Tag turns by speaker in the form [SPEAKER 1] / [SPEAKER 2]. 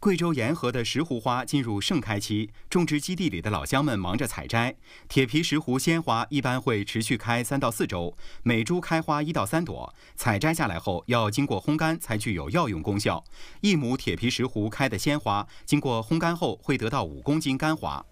[SPEAKER 1] 贵州沿河的石斛花进入盛开期，种植基地里的老乡们忙着采摘。铁皮石斛鲜花一般会持续开三到四周，每株开花一到三朵。采摘下来后要经过烘干，才具有药用功效。一亩铁皮石斛开的鲜花，经过烘干后会得到五公斤干花。